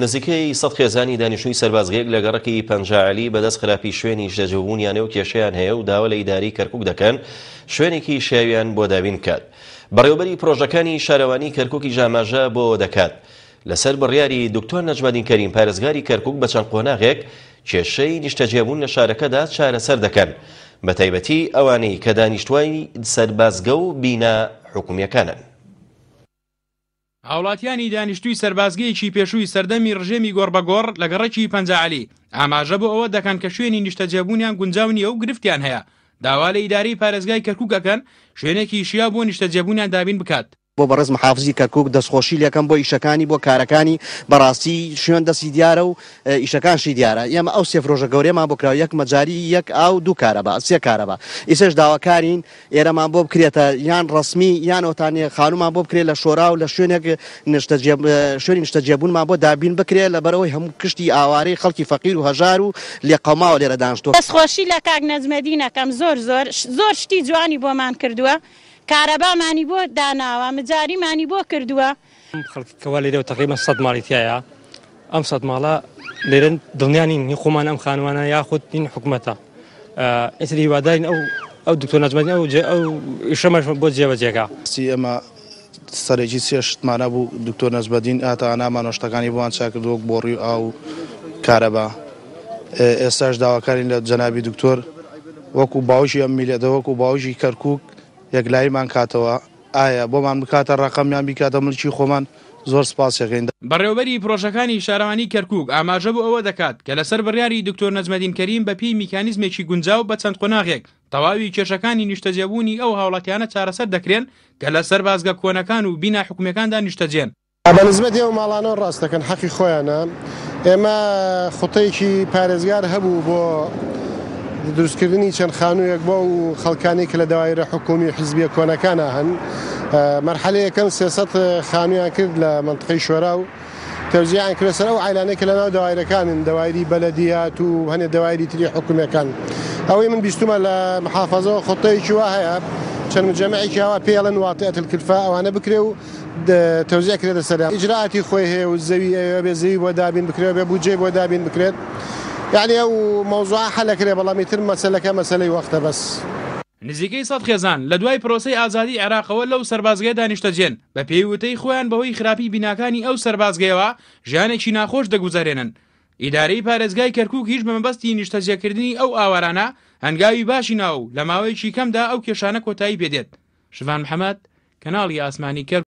نزیکەی سەد خێزانی دانیشتوی سەربازغێک لە گەڕکی پەنجعلی بەدەست خراپی شوێنی ژەجبوونیانە و کێشیان هەیە و داوە لە ئیداری کەرکک دەکەن شوێنێکی شێویان بۆ داوین کات بەڕێوبەری پرۆژەکانی شارەوانی کەرککی ژاماژە بۆ دەکات لەسەر بڕیاری دکتۆر نەجمەدین کەریم پارێزگاری کەرکک بە چەند قۆناغێک کێشەی نیشتەجێبوون لە شارەکەدا چارەسەر دەکەن بە تایبەتی ئەوانەی کە دانیشتوای سەربازگە و بینە حکومیەکانن. هاوڵاتیانی دانیشتوی سەربازگەیەکی پێشووی سەردەمی ڕژێمی گۆڕبەگۆڕ لە گەڕێکی پەنجعالی ئاماژە بۆ ئەوە دەکەن کە شوێنی نیشتەجێبوونیان گونجاونی ئەو گرفتیان هەیە داوا لە ئیداری پارێزگای کەرکووکەکەن شوێنێکی شیا بۆ نیشتەجێبوونیان دابین بکات بۆ بەڕز محافزی کەرکک دەستخۆشی لەکەم بۆ ئیشەکانی بۆ کارەکانی بەڕاستی شوێن دەستی دیارە و ئیشەکانشی دیارە ئێمە ئەو سێفرۆژە گەورێمان بۆ کرااو یەک مەجاری یەک ئاو دوو کارەبا سێ کارەبا ئیسش داواکارین ئێرەمان بۆ بکرێتە یان ڕسمی یان ئۆتانێ خانومان بۆ بکرێت لە شۆرا و لە شوێنێک شوێنی نیشتە جێبوونمان بۆ دابین بکرێت لە بەرەوەی هەموو کشتی ئاوارەی خەڵکی فەقیر و هەژار و لێ قەماوە لێرە دانشتۆ دەستخۆشی لە کاک نەزمەدینەکەم زۆر زۆر زۆر شتی جوانی بۆمان کردووە. کارەبامانی بۆ داناوە مجاریمانی بۆ کردووە خەڵکەوە لێرەوە تقریبا سەد ماڵیتیایە ئەم سەد ماڵە لێرن دڵنیانی نی خۆمان ئەم خانوانە یاخود نین حکوومەتە ئیتری هیوادارین ئەو ئەو دکتۆر نەجمەدی ئەو ئەو ئیشەمەش بۆ جێبەجێگا سی ئەمە سەرێکی سێشتمانە بوو دکتۆر نەزبەدین ئاتا ئانامان نۆشتەکانی بۆوان چاکردوەک بۆڕی ئاو کارەبا ئێستاش داواکارین لە جەنابی دکتۆر وەکو باوشی ئەم میلەتەوەکو باوشی کەرکک یەکلاییمان کاتەوە ئایا بۆمان بکاتە ڕقەمیان بیکاتە ملکی خۆمان زۆر سپاسەکەین بەڕێوبەری پرۆژەکانی شارەوانی کەرکک ئاماژە بۆ ئەوە دەکات کە لەسەر بڕیاری دکتۆر نەزمەدین کەریم بە پێی میکانیزمێکی گونجاو بە چەند قۆناغێک تەواوی کێشەکانی نیشتەجێبوونی ئەو هاوڵاتیانە چارەسەر دەکرێن کە لەسەر بازگە کۆنەکان و بینە حکومەکاندا نیشتەجێن بە نزمەتی ئەو ماڵانە ڕاستەکەن حەقی خۆیانە ئێمە خوتەیەکی پارێزگار هەبوو بۆ دروستکردنی چەند خانوویەک بۆ و خەڵکانی کە لە داوایرە حکومی حزبیە کۆنەکانە هەن مەرحەلەیە یەکەم سێسەد خانویان کرد لە منتقی شوێرا و تەوزیان کرێسەرە و عیلانەی کە لەناو داوایرەکانن داوایری بەلەدیات و هەنێ داوایری تری حکوومەکان ئەوەی من بیستمە لە محافەزەوە خۆتەیەکی وا هەیە چەند جەمعێکیاوە پێڵەن واتەتلکلفا ئەوانە بکرێ و تەوزیە کرێتە سەر ئیجراعاتی خۆی هەیە و زەوی ئەوێ بێ زەوی بۆ دابین بکرێت بێ بجێ بۆ دابین بکرێت. یعنی ئەو مۆزوع حەلەکرێ بەڵامی تر مەسلەکە مەسلەی وەختە بەس. نزیکەی سەد خێزان لە دوای پرۆسی ئازادی عێراقەوە لەو سربازگای دانیشتەجێن بە پێیوتەی خۆیان بەوەی خراپی بیناکانی ئەو سربازگەیەوە ژیانێکی ناخۆش دەگوزارێنن. ئیدارەی پارێزگای کەرکک هیچ بەمەبەستی نیشتەجێکردنی ئەو ئاوارانە هەنگاوی باشی ناو لە ماوەیەکی کەمدا ئەو کێشانە کۆتایی بێدێت. شوان محەممەد کەناڵی ئاسمانی کرد